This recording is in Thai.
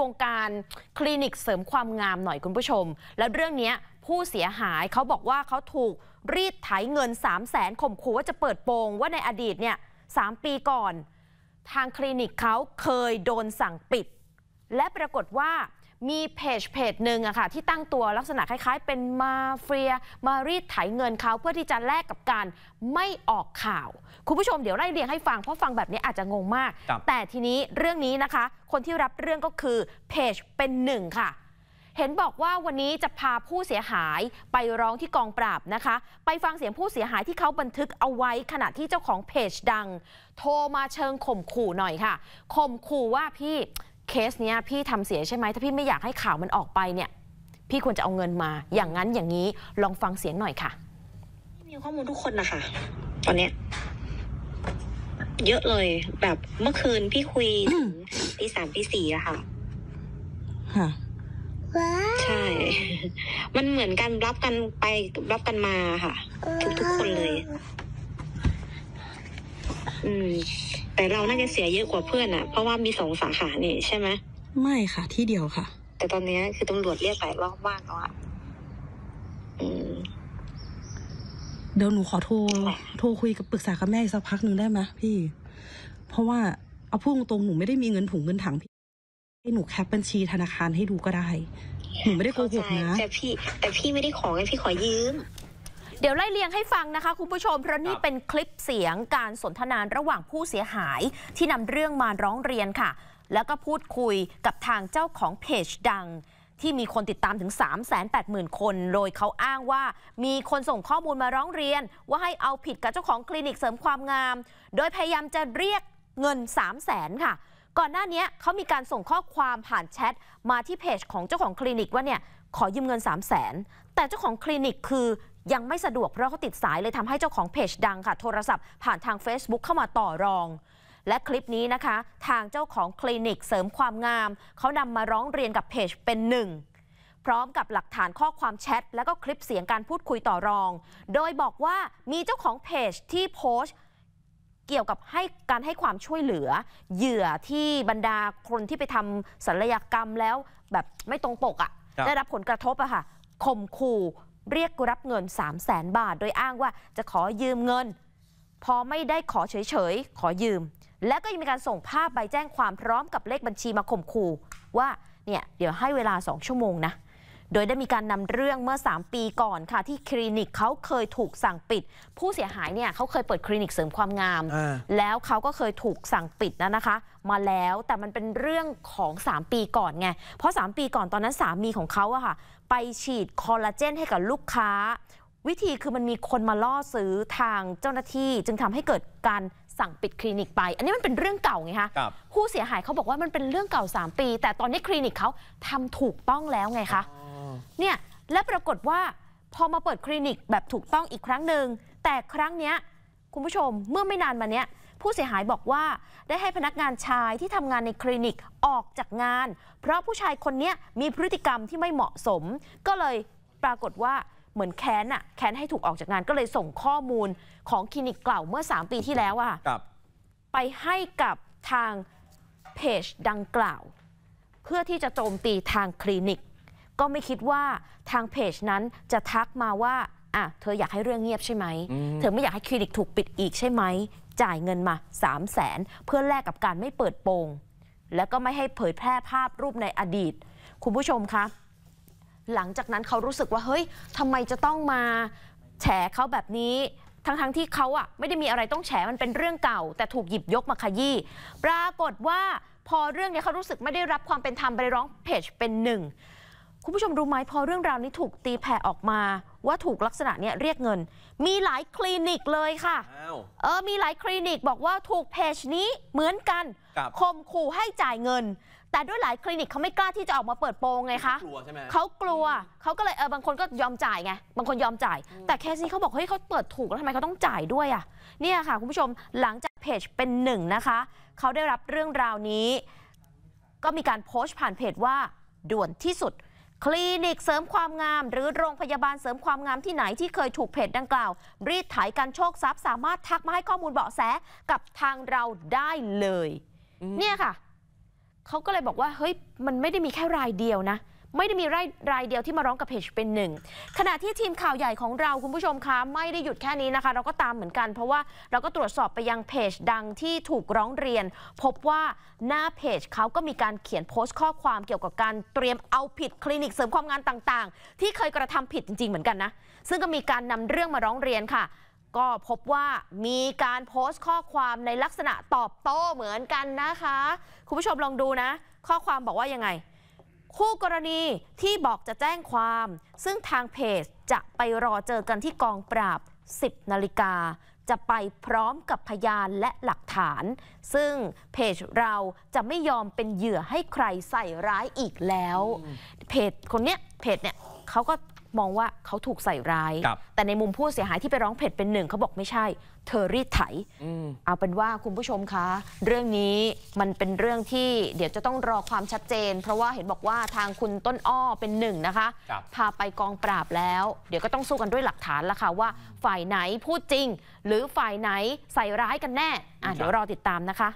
วงการคลินิกเสริมความงามหน่อยคุณผู้ชม แล้วเรื่องนี้ผู้เสียหายเขาบอกว่าเขาถูก รีดไถเงิน 3 0 0แสนข่มขู่ว่าจะเปิดโปง ว่าในอดีตเนี่ยสปีก่อน ทางคลินิกเขาเคยโดนสั่งปิด และปรากฏว่ามีเพจเพจหนึ่งอะค่ะที่ตั้งตัวลักษณะคล้ายๆ เป็นมาเฟียมารีดไถเงินเขาเพื่อที่จะแลกกับการไม่ออกข่าว คุณผู้ชมเดี๋ยวไล่เรียงให้ฟัง เพราะฟังแบบนี้อาจจะงงมาก แต่ทีนี้เรื่องนี้นะคะคนที่รับเรื่องก็คือเพจเป็นหนึ่งค่ะ เห็นบอกว่าวันนี้จะพาผู้เสียหายไปร้องที่กองปราบนะคะ ไปฟังเสียงผู้เสียหายที่เขาบันทึกเอาไว้ขณะที่เจ้าของเพจดังโทรมาเชิงข่มขู่หน่อยค่ะข่มขู่ว่าพี่เคสเนี้ย พี่ทำเสียใช่ไหมถ้าพี่ไม่อยากให้ข่าวมันออกไปเนี่ย พี่ควรจะเอาเงินมา อย่างนั้นอย่างนี้ลองฟังเสียงหน่อยค่ะ มีข้อมูลทุกคนนะคะตอนเนี้ย เยอะเลย แบบเมื่อคืนพี่คุยถึงพี่สามพี่สี่อะค่ะใช่ มันเหมือนกันรับกันไปรับกันมาค่ะ ทุกๆคนเลย อืมแต่เราน่าจะเสียเยอะกว่าเพื่อนอะเพราะว่ามีสองสาขาเนี่ยใช่ไหม ไม่ค่ะ ที่เดียวค่ะ แต่ตอนนี้คือตำรวจเรียกหลายรอบมากแล้วอะเดี๋ยวหนูขอโทร โทรคุยกับปรึกษากับแม่อีกสักพักหนึ่งได้ไหมพี่ เพราะว่าเอาพูดตรงๆหนูไม่ได้มีเงินถุงเงินถังพี่ ให้หนูแคปบัญชีธนาคารให้ดูก็ได้ หนูไม่ได้โกหกนะแต่พี่ แต่พี่ไม่ได้ขอไงพี่ขอยืมเดี๋ยวไล่เลียงให้ฟังนะคะคุณผู้ชม เพราะนี่เป็นคลิปเสียงการสนทนานระหว่างผู้เสียหายที่นำเรื่องมาร้องเรียนค่ะ แล้วก็พูดคุยกับทางเจ้าของเพจดังที่มีคนติดตามถึง 380,000 คน โดยเขาอ้างว่ามีคนส่งข้อมูลมาร้องเรียน ว่าให้เอาผิดกับเจ้าของคลินิกเสริมความงาม โดยพยายามจะเรียกเงิน 3 0 0แสนค่ะ ก่อนหน้านี้เขามีการส่งข้อความผ่านแชทมาที่เพจของเจ้าของคลินิกว่าเนี่ยขอยืมเงิน 3 0 0แสนแต่เจ้าของคลินิกคือยังไม่สะดวกเพราะเขาติดสายเลยทำให้เจ้าของเพจดังค่ะ โทรศัพท์ผ่านทาง Facebook เข้ามาต่อรอง และคลิปนี้นะคะ ทางเจ้าของคลินิกเสริมความงาม เขานำมาร้องเรียนกับเพจเป็นหนึ่ง พร้อมกับหลักฐานข้อความแชท และก็คลิปเสียงการพูดคุยต่อรอง โดยบอกว่ามีเจ้าของเพจที่โพสต์เกี่ยวกับให้การให้ความช่วยเหลือ เหยื่อที่บรรดาคนที่ไปทำศัลยกรรมแล้วแบบไม่ตรงปกอะ่ะได้รับผลกระทบอะค่ะข่มขู่เรียกรับเงิน3 0 0แสนบาท โดยอ้างว่าจะขอยืมเงิน พอไม่ได้ขอเฉย ๆ ขอยืม แล้วก็ยังมีการส่งภาพใบแจ้งความพร้อมกับเลขบัญชีมาข่มขู่ ว่าเนี่ยเดี๋ยวให้เวลา 2 ชั่วโมงนะโดยได้มีการนำเรื่องเมื่อ 3 ปีก่อนค่ะ ที่คลินิกเขาเคยถูกสั่งปิด ผู้เสียหายเนี่ยเขาเคยเปิดคลินิกเสริมความงาม แล้วเขาก็เคยถูกสั่งปิดนะนะคะ มาแล้วแต่มันเป็นเรื่องของ 3 ปีก่อนไงเพราะ 3 ปีก่อนตอนนั้นสามีของเขาอะค่ะไปฉีดคอลลาเจนให้กับลูกค้า วิธีคือมันมีคนมาล่อซื้อทางเจ้าหน้าที่จึงทำให้เกิดการสั่งปิดคลินิกไป อันนี้มันเป็นเรื่องเก่าไงคะผู้เสียหายเขาบอกว่ามันเป็นเรื่องเก่า 3 ปี แต่ตอนนี้คลินิกเขาทำถูกต้องแล้วไงคะเนี่ยและปรากฏว่าพอมาเปิดคลินิกแบบถูกต้องอีกครั้งหนึ่งแต่ครั้งเนี้ยคุณผู้ชมเมื่อไม่นานมาเนี้ยผู้เสียหายบอกว่าได้ให้พนักงานชายที่ทำงานในคลินิกออกจากงาน เพราะผู้ชายคนนี้มีพฤติกรรมที่ไม่เหมาะสม ก็เลยปรากฏว่าเหมือนแค้นอะแค้นให้ถูกออกจากงานก็เลยส่งข้อมูลของคลินิกเก่าเมื่อ 3 ปีที่แล้วอะไปให้กับทางเพจดังกล่าว เพื่อที่จะโจมตีทางคลินิกก็ไม่คิดว่าทางเพจนั้นจะทักมาว่าอ่ะเธออยากให้เรื่องเงียบใช่ไหม เธอไม่อยากให้คลินิกถูกปิดอีกใช่ไหม จ่ายเงินมา 3 0 0 0 0นเพื่อแลกกับการไม่เปิดโปง แล้วก็ไม่ให้เผยแพร่ภาพรูปในอดีต คุณผู้ชมคะ หลังจากนั้นเขารู้สึกว่า เฮ้ยทำไมจะต้องมาแฉเขาแบบนี้ ทั้งๆทที่เขาอะไม่ได้มีอะไรต้องแฉ มันเป็นเรื่องเก่า แต่ถูกหยิบยกมาขยี้ปรากฏว่าพอเรื่องนี้เขารู้สึกไม่ได้รับความเป็นธรรมไปร้องเพจเป็นหนึ่งคุณผู้ชมรู้ไหมพอเรื่องราวนี้ถูกตีแผ่ออกมา ว่าถูกลักษณะเนี้ยเรียกเงิน มีหลายคลินิกเลยค่ะเออมีหลายคลินิกบอกว่าถูกเพจนี้เหมือนกันคมขู่ให้จ่ายเงิน แต่ด้วยหลายคลินิกเขาไม่กล้าที่จะออกมาเปิดโปงไงคะเขากลัวใช่ไหมเขากลัวเขาก็เลยเออบางคนก็ยอมจ่ายไงบางคนยอมจ่ายแต่เคสนี้เขาบอกเฮ้ยเขาเปิดถูกแล้วทำไมเขาต้องจ่ายด้วยอ่ะเนี่ยค่ะคุณผู้ชมหลังจากเพจเป็นหนึ่งนะคะเขาได้รับเรื่องราวนี้ก็มีการโพสต์ผ่านเพจว่าด่วนที่สุดคลินิกเสริมความงามหรือโรงพยาบาลเสริมความงามที่ไหนที่เคยถูกเพจดังกล่าวรีดไถการโชคทรัพย์ สามารถทักมาให้ข้อมูลเบาะแสกับทางเราได้เลย เนี่ยค่ะเขาก็เลยบอกว่า เฮ้ยมันไม่ได้มีแค่รายเดียวนะไม่ได้มีไร่รายเดียวที่มาร้องกับเพจเป็นหนึ่งขณะที่ทีมข่าวใหญ่ของเราคุณผู้ชมคะไม่ได้หยุดแค่นี้นะคะ เราก็ตามเหมือนกัน เพราะว่าเราก็ตรวจสอบไปยังเพจดังที่ถูกร้องเรียน พบว่าหน้าเพจเขาก็มีการเขียนโพสต์ข้อความเกี่ยวกับการเตรียมเอาผิดคลินิกเสริมความงานต่างๆ ที่เคยกระทำผิดจริงๆเหมือนกันนะ ซึ่งก็มีการนำเรื่องมาร้องเรียนค่ะ ก็พบว่ามีการโพสต์ข้อความในลักษณะตอบโต้เหมือนกันนะคะ คุณผู้ชมลองดูนะ ข้อความบอกว่ายังไงคู่กรณีที่บอกจะแจ้งความ ซึ่งทางเพจจะไปรอเจอกันที่กองปราบ 10 นาฬิกา จะไปพร้อมกับพยานและหลักฐาน ซึ่งเพจเราจะไม่ยอมเป็นเหยื่อให้ใครใส่ร้ายอีกแล้ว เพจคนเนี้ยเพจเนี่ยเขาก็มองว่าเขาถูกใส่ร้าย แต่ในมุมผู้เสียหายที่ไปร้องเพจเป็นหนึ่งเขาบอกไม่ใช่ เธอรีดไถ เอาเป็นว่าคุณผู้ชมคะ เรื่องนี้มันเป็นเรื่องที่เดี๋ยวจะต้องรอความชัดเจน เพราะว่าเห็นบอกว่าทางคุณต้นอ้อเป็นหนึ่งนะคะ พาไปกองปราบแล้ว เดี๋ยวก็ต้องสู้กันด้วยหลักฐานละค่ะว่า ฝ่ายไหนพูดจริง หรือฝ่ายไหนใส่ร้ายกันแน่เดี๋ยวรอติดตามนะคะ